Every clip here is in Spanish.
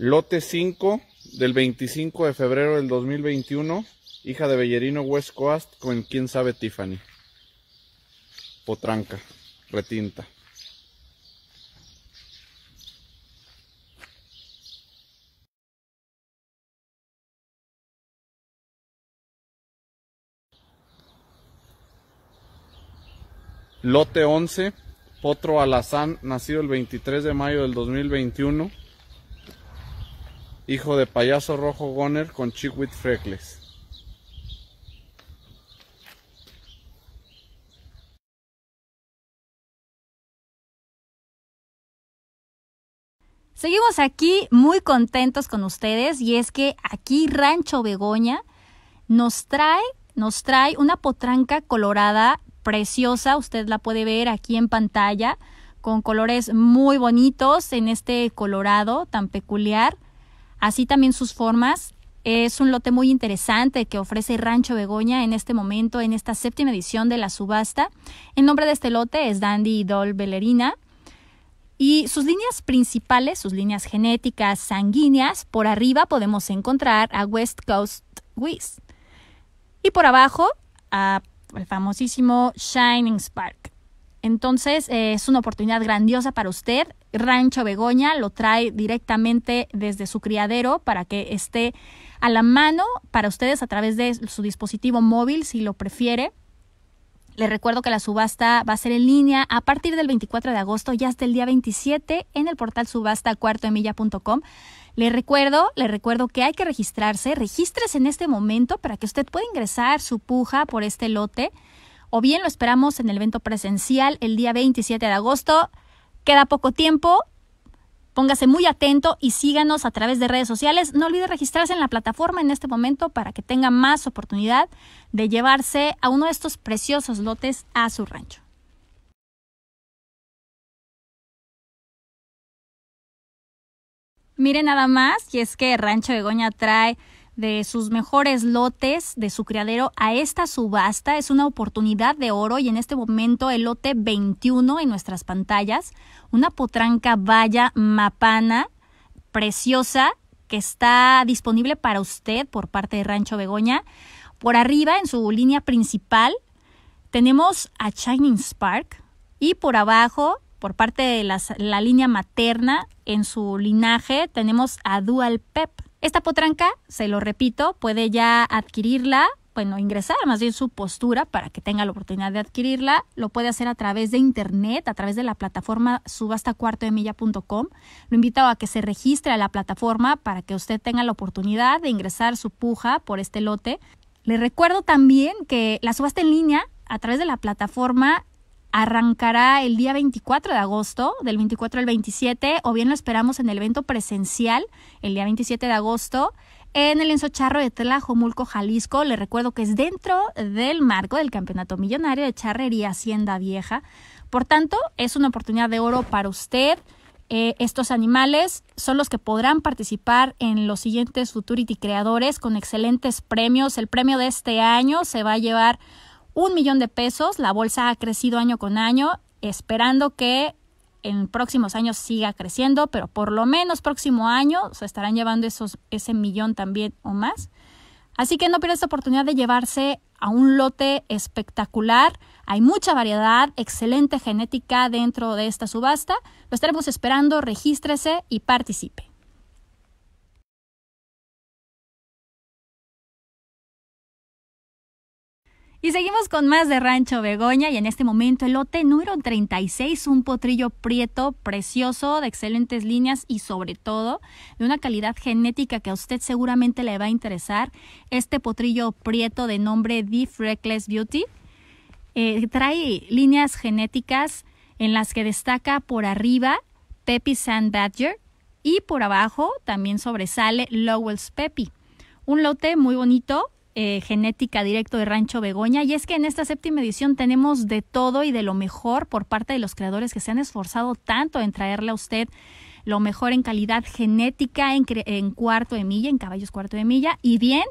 Lote 5 del 25 de febrero del 2021, hija de Bellerino West Coast con quién sabe Tiffany. Potranca, retinta. Lote 11, Potro Alazán, nacido el 23 de mayo del 2021, hijo de payaso rojo goner con chiquit freckles. Seguimos aquí muy contentos con ustedes y es que aquí Rancho Begoña nos trae, nos trae una potranca colorada preciosa, usted la puede ver aquí en pantalla, con colores muy bonitos en este colorado tan peculiar así también sus formas. Es un lote muy interesante que ofrece Rancho Begoña en este momento, en esta séptima edición de la subasta. El nombre de este lote es Dandy Doll Bellerina. Y sus líneas principales, sus líneas genéticas sanguíneas, por arriba podemos encontrar a West Coast Whiz. Y por abajo, al el famosísimo Shining Spark. Entonces eh, es una oportunidad grandiosa para usted. Rancho Begoña lo trae directamente desde su criadero para que esté a la mano para ustedes a través de su dispositivo móvil si lo prefiere. Le recuerdo que la subasta va a ser en línea a partir del 24 de agosto y hasta el día 27 en el portal subasta Le recuerdo, le recuerdo que hay que registrarse. Regístrese en este momento para que usted pueda ingresar su puja por este lote o bien lo esperamos en el evento presencial el día 27 de agosto. Queda poco tiempo. Póngase muy atento y síganos a través de redes sociales. No olvide registrarse en la plataforma en este momento para que tenga más oportunidad de llevarse a uno de estos preciosos lotes a su rancho. Mire nada más, y es que Rancho Begoña trae de sus mejores lotes de su criadero a esta subasta. Es una oportunidad de oro y en este momento el lote 21 en nuestras pantallas, una potranca valla mapana preciosa que está disponible para usted por parte de Rancho Begoña. Por arriba, en su línea principal, tenemos a Shining Spark y por abajo, por parte de la línea materna, en su linaje, tenemos a Dual Pep. Esta potranca, se lo repito, puede ya adquirirla, bueno, ingresar más bien su postura para que tenga la oportunidad de adquirirla. Lo puede hacer a través de internet, a través de la plataforma subastacuartoemilla.com. Lo invito a que se registre a la plataforma para que usted tenga la oportunidad de ingresar su puja por este lote. Le recuerdo también que la subasta en línea a través de la plataforma arrancará el día 24 de agosto, del 24 al 27, o bien lo esperamos en el evento presencial el día 27 de agosto en el Enzo Charro de Tlajomulco, Jalisco. Le recuerdo que es dentro del marco del Campeonato Millonario de Charrería Hacienda Vieja. Por tanto, es una oportunidad de oro para usted. Eh, estos animales son los que podrán participar en los siguientes Futurity Creadores con excelentes premios. El premio de este año se va a llevar un millón de pesos. La bolsa ha crecido año con año, esperando que en próximos años siga creciendo, pero por lo menos próximo año se estarán llevando esos, ese millón también o más. Así que no pierdas la oportunidad de llevarse a un lote espectacular. Hay mucha variedad, excelente genética dentro de esta subasta. Lo estaremos esperando, regístrese y participe. Y seguimos con más de Rancho Begoña y en este momento el lote número 36, un potrillo prieto precioso, de excelentes líneas y sobre todo de una calidad genética que a usted seguramente le va a interesar. Este potrillo prieto de nombre Deep Reckless Beauty eh, trae líneas genéticas en las que destaca por arriba Peppy Sand Badger y por abajo también sobresale Lowell's Peppy. Un lote muy bonito, eh, genética Directo de Rancho Begoña. Y es que en esta séptima edición tenemos de todo y de lo mejor por parte de los creadores que se han esforzado tanto en traerle a usted lo mejor en calidad genética, en, cuarto de milla, en caballos cuarto de milla. Y bien,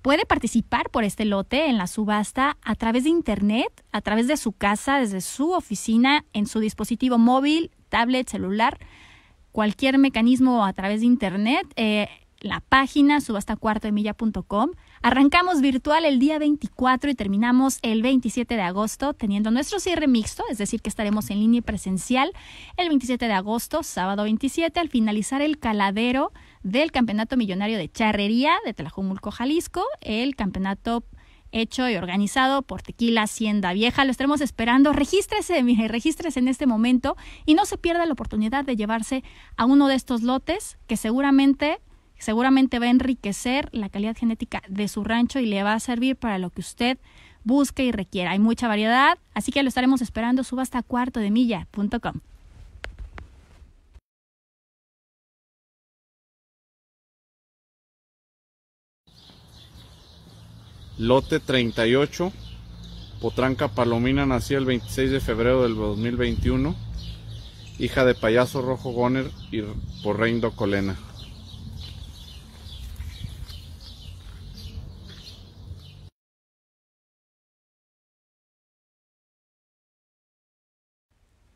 puede participar por este lote en la subasta a través de internet, a través de su casa, desde su oficina, en su dispositivo móvil, tablet, celular, cualquier mecanismo a través de internet. Eh, la página subastacuartoemilla.com Arrancamos virtual el día 24 y terminamos el 27 de agosto teniendo nuestro cierre mixto, es decir, que estaremos en línea presencial el 27 de agosto, sábado 27, al finalizar el caladero del Campeonato Millonario de Charrería de Tlajumulco, Jalisco, el campeonato hecho y organizado por Tequila Hacienda Vieja. Lo estaremos esperando. Regístrese, regístrese en este momento y no se pierda la oportunidad de llevarse a uno de estos lotes que seguramente Seguramente va a enriquecer la calidad genética de su rancho y le va a servir para lo que usted busque y requiera. Hay mucha variedad, así que lo estaremos esperando. Suba hasta cuarto de Lote 38, Potranca Palomina, nació el 26 de febrero del 2021, hija de Payaso Rojo Goner y Porreindo Colena.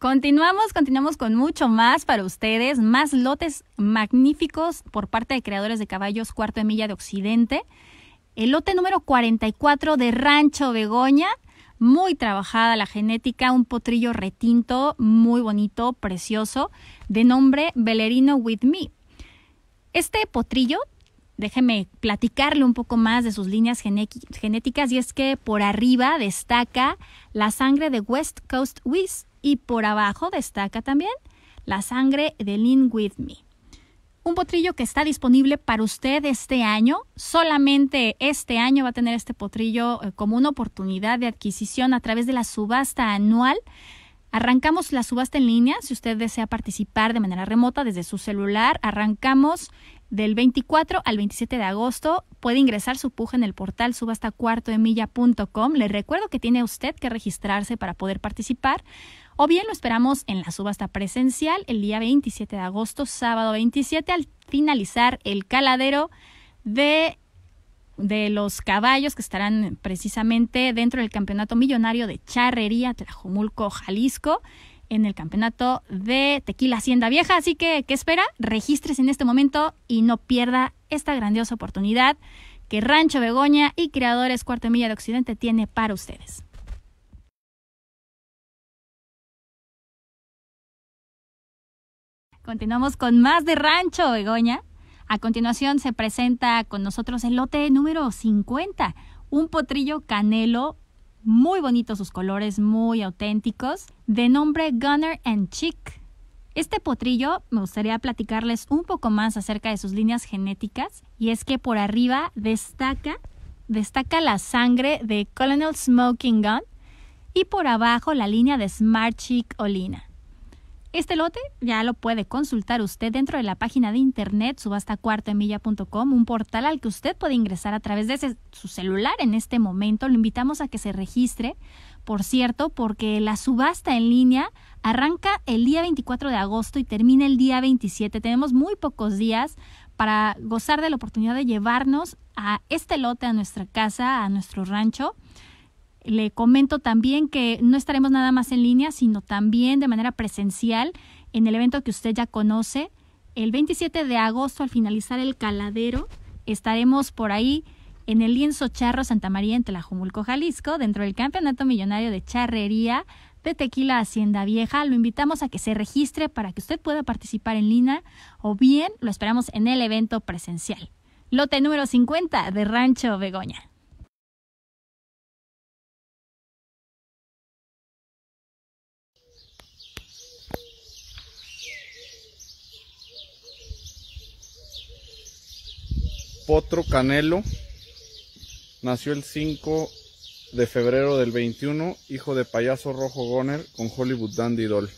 Continuamos, continuamos con mucho más para ustedes, más lotes magníficos por parte de creadores de caballos cuarto de milla de Occidente. El lote número 44 de Rancho Begoña, muy trabajada la genética, un potrillo retinto, muy bonito, precioso, de nombre Belerino With Me. Este potrillo, déjeme platicarle un poco más de sus líneas genéticas, y es que por arriba destaca la sangre de West Coast Wiz. Y por abajo destaca también La sangre de Lean With Me. Un potrillo que está disponible para usted este año. Solamente este año va a tener este potrillo eh, como una oportunidad de adquisición a través de la subasta anual. Arrancamos la subasta en línea. Si usted desea participar de manera remota desde su celular, arrancamos del 24 al 27 de agosto. Puede ingresar su puja en el portal subastacuartoemilla.com. Le recuerdo que tiene usted que registrarse para poder participar o bien lo esperamos en la subasta presencial el día 27 de agosto, sábado 27, al finalizar el caladero de de los caballos que estarán precisamente dentro del campeonato millonario de charrería Tlajumulco, Jalisco, en el campeonato de Tequila Hacienda Vieja. Así que, ¿qué espera? Regístrese en este momento y no pierda esta grandiosa oportunidad que Rancho Begoña y Creadores Cuarto Milla de Occidente tiene para ustedes. Continuamos con más de Rancho Begoña. A continuación se presenta con nosotros el lote número 50, un potrillo canelo, muy bonito sus colores, muy auténticos, de nombre Gunner and Chick. Este potrillo me gustaría platicarles un poco más acerca de sus líneas genéticas y es que por arriba destaca destaca la sangre de Colonel Smoking Gun y por abajo la línea de Smart Chick Olina. Este lote ya lo puede consultar usted dentro de la página de internet subastacuartoemilla.com, un portal al que usted puede ingresar a través de su celular en este momento. Lo invitamos a que se registre, por cierto, porque la subasta en línea arranca el día 24 de agosto y termina el día 27. Tenemos muy pocos días para gozar de la oportunidad de llevarnos a este lote, a nuestra casa, a nuestro rancho. Le comento también que no estaremos nada más en línea, sino también de manera presencial en el evento que usted ya conoce. El 27 de agosto, al finalizar el caladero, estaremos por ahí en el lienzo Charro Santa María en Tlajumulco, Jalisco, dentro del Campeonato Millonario de Charrería de Tequila Hacienda Vieja. Lo invitamos a que se registre para que usted pueda participar en línea o bien lo esperamos en el evento presencial. Lote número 50 de Rancho Begoña. Potro Canelo nació el 5 de febrero del 21, hijo de payaso rojo Goner con Hollywood Dandy Doll.